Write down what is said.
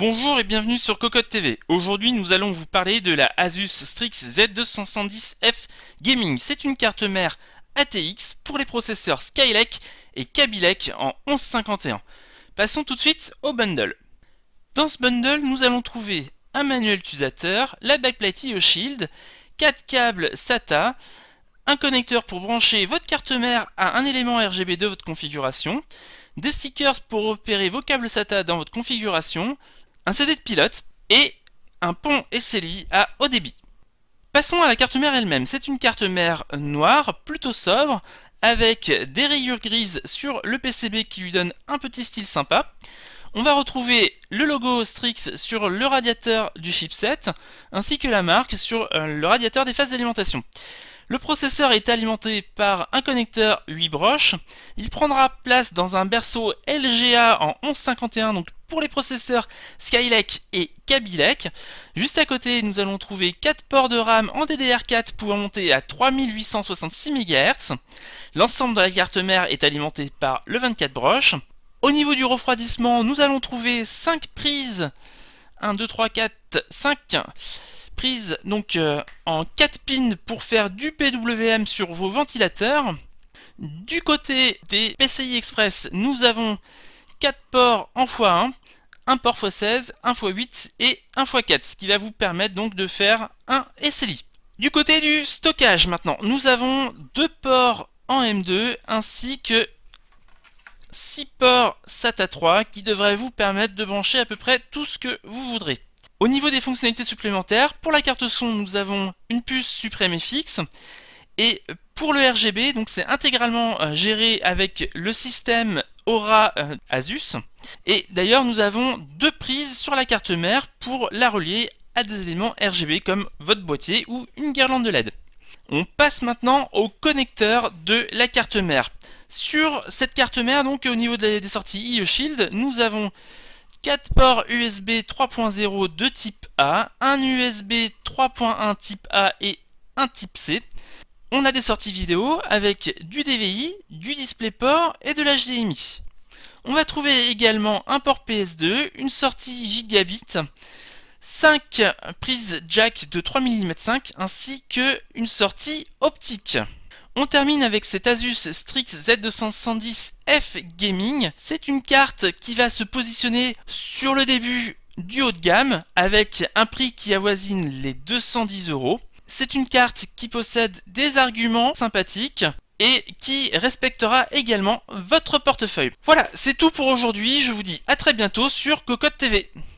Bonjour et bienvenue sur Cocotte TV. Aujourd'hui, nous allons vous parler de la Asus Strix Z270F Gaming. C'est une carte mère ATX pour les processeurs Skylake et Kabylake en 1151. Passons tout de suite au bundle. Dans ce bundle, nous allons trouver un manuel utilisateur, la backplate le Shield, 4 câbles SATA, un connecteur pour brancher votre carte mère à un élément RGB de votre configuration, des stickers pour opérer vos câbles SATA dans votre configuration, un CD de pilote et un pont SLI à haut débit. Passons à la carte mère elle-même. C'est une carte mère noire, plutôt sobre, avec des rayures grises sur le PCB qui lui donne un petit style sympa. On va retrouver le logo Strix sur le radiateur du chipset, ainsi que la marque sur euh, le radiateur des phases d'alimentation. Le processeur est alimenté par un connecteur 8 broches. Il prendra place dans un berceau LGA en 1151, donc pour les processeurs Skylake et Kabylake. Juste à côté, nous allons trouver 4 ports de RAM en DDR4 pouvant monter à 3866 MHz. L'ensemble de la carte mère est alimenté par le 24 broches. Au niveau du refroidissement, nous allons trouver 5 prises. 1, 2, 3, 4, 5 prise donc euh, en 4 pins pour faire du PWM sur vos ventilateurs. Du côté des PCI Express, nous avons 4 ports en x1, 1 port x16, 1 x8 et 1 x4, ce qui va vous permettre donc de faire un SLI. Du côté du stockage maintenant, nous avons 2 ports en M2 ainsi que 6 ports SATA 3 qui devraient vous permettre de brancher à peu près tout ce que vous voudrez. Au niveau des fonctionnalités supplémentaires, pour la carte son, nous avons une puce suprême et fixe. Et pour le RGB, donc c'est intégralement euh, géré avec le système Aura euh, Asus. Et d'ailleurs, nous avons deux prises sur la carte mère pour la relier à des éléments RGB comme votre boîtier ou une guirlande de LED. On passe maintenant au connecteur de la carte mère. Sur cette carte mère, donc au niveau des sorties IE Shield, nous avons 4 ports USB 3.0 de type A, un USB 3.1 type A et un type C. On a des sorties vidéo avec du DVI, du DisplayPort et de l'HDMI. On va trouver également un port PS2, une sortie gigabit, 5 prises jack de 3 mm ainsi que une sortie optique. On termine avec cet Asus Strix Z270F Gaming. C'est une carte qui va se positionner sur le début du haut de gamme avec un prix qui avoisine les 210 euros. C'est une carte qui possède des arguments sympathiques et qui respectera également votre portefeuille. Voilà, c'est tout pour aujourd'hui. Je vous dis à très bientôt sur Cocotte TV.